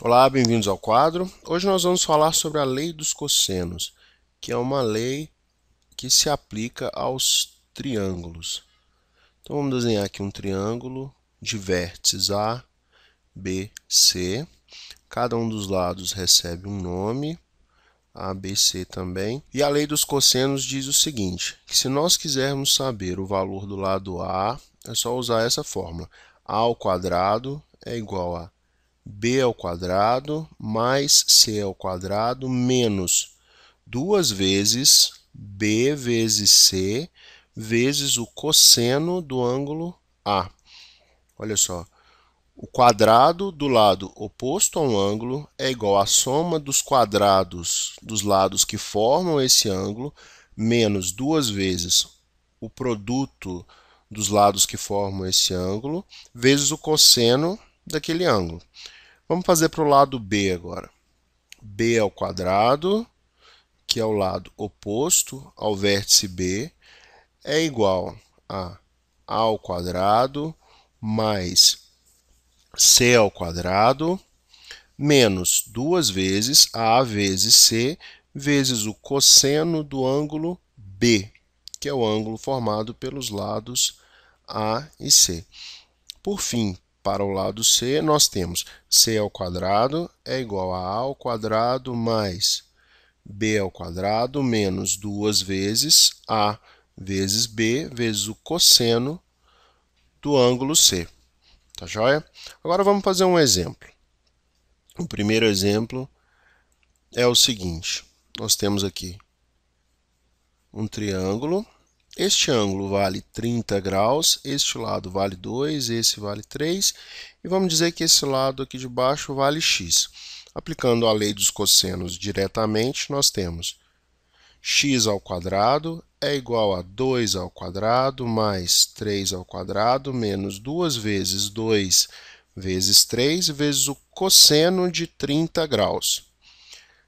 Olá, bem-vindos ao quadro. Hoje nós vamos falar sobre a lei dos cossenos, que é uma lei que se aplica aos triângulos. Então vamos desenhar aqui um triângulo de vértices A, B, C. Cada um dos lados recebe um nome, A, B, C também. E a lei dos cossenos diz o seguinte, que se nós quisermos saber o valor do lado A, é só usar essa fórmula. A ao quadrado é igual a b ao quadrado mais c ao quadrado menos duas vezes b vezes c vezes o cosseno do ângulo A. Olha só, o quadrado do lado oposto a um ângulo é igual à soma dos quadrados dos lados que formam esse ângulo menos duas vezes o produto dos lados que formam esse ângulo vezes o cosseno daquele ângulo. Vamos fazer para o lado B agora. B ao quadrado, que é o lado oposto ao vértice B, é igual a A ao quadrado mais C ao quadrado menos duas vezes A vezes C vezes o cosseno do ângulo B, que é o ângulo formado pelos lados A e C. Por fim, para o lado C, nós temos C ao quadrado é igual a A ao quadrado mais B ao quadrado menos duas vezes A vezes B vezes o cosseno do ângulo C. Tá joia? Agora vamos fazer um exemplo. O primeiro exemplo é o seguinte. Nós temos aqui um triângulo este ângulo vale 30 graus, este lado vale 2, esse vale 3, e vamos dizer que esse lado aqui de baixo vale x. Aplicando a lei dos cossenos diretamente, nós temos x ao quadrado é igual a 2 ao quadrado mais 3 ao quadrado menos 2 vezes 2 vezes 3 vezes o cosseno de 30 graus.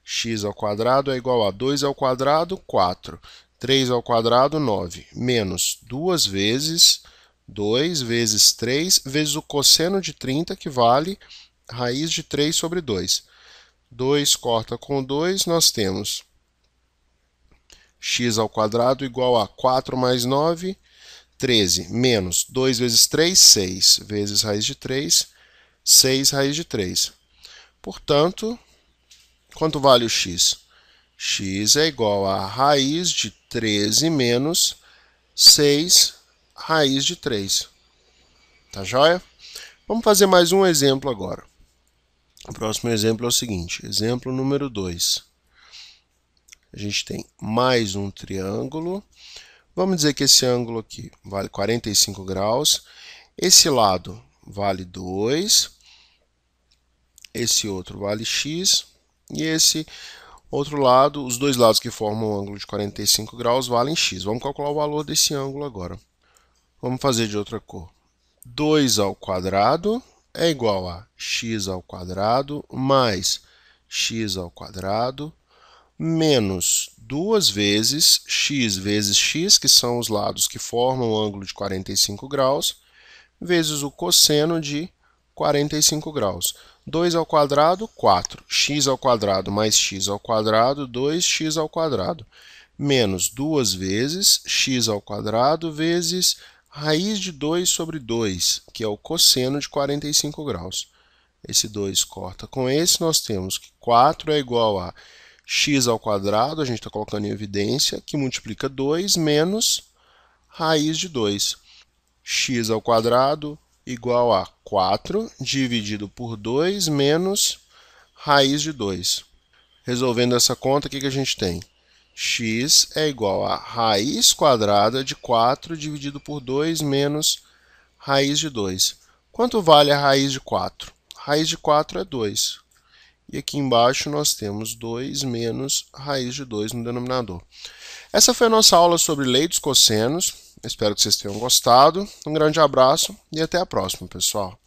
x ao quadrado é igual a 2 ao quadrado, 4. 3 ao quadrado, 9, menos 2 vezes 2 vezes 3 vezes o cosseno de 30, que vale raiz de 3 sobre 2. 2 corta com 2, nós temos x ao quadrado igual a 4 mais 9, 13, menos 2 vezes 3, 6, vezes raiz de 3, 6 raiz de 3. Portanto, quanto vale o x? x é igual a raiz de 13 menos 6 raiz de 3. Tá joia? Vamos fazer mais um exemplo agora. O próximo exemplo é o seguinte, exemplo número 2. A gente tem mais um triângulo. Vamos dizer que esse ângulo aqui vale 45 graus. Esse lado vale 2. Esse outro vale x. E esse Outro lado, os dois lados que formam um ângulo de 45 graus valem x. Vamos calcular o valor desse ângulo agora. Vamos fazer de outra cor. 2 ao quadrado é igual a x ao quadrado mais x ao quadrado menos duas vezes x vezes x, que são os lados que formam o ângulo de 45 graus, vezes o cosseno de 45 graus. 2 ao quadrado, 4. x ao quadrado mais x ao quadrado, 2x ao quadrado. Menos 2 vezes x ao quadrado vezes raiz de 2 sobre 2, que é o cosseno de 45 graus. Esse 2 corta com esse, nós temos que 4 é igual a x ao quadrado, a gente está colocando em evidência, que multiplica 2 menos raiz de 2. x ao quadrado igual a 4 dividido por 2 menos raiz de 2. Resolvendo essa conta, o que, a gente tem? x é igual a raiz quadrada de 4 dividido por 2 menos raiz de 2. Quanto vale a raiz de 4? Raiz de 4 é 2. E aqui embaixo nós temos 2 menos raiz de 2 no denominador. Essa foi a nossa aula sobre lei dos cossenos. Espero que vocês tenham gostado. Um grande abraço e até a próxima, pessoal.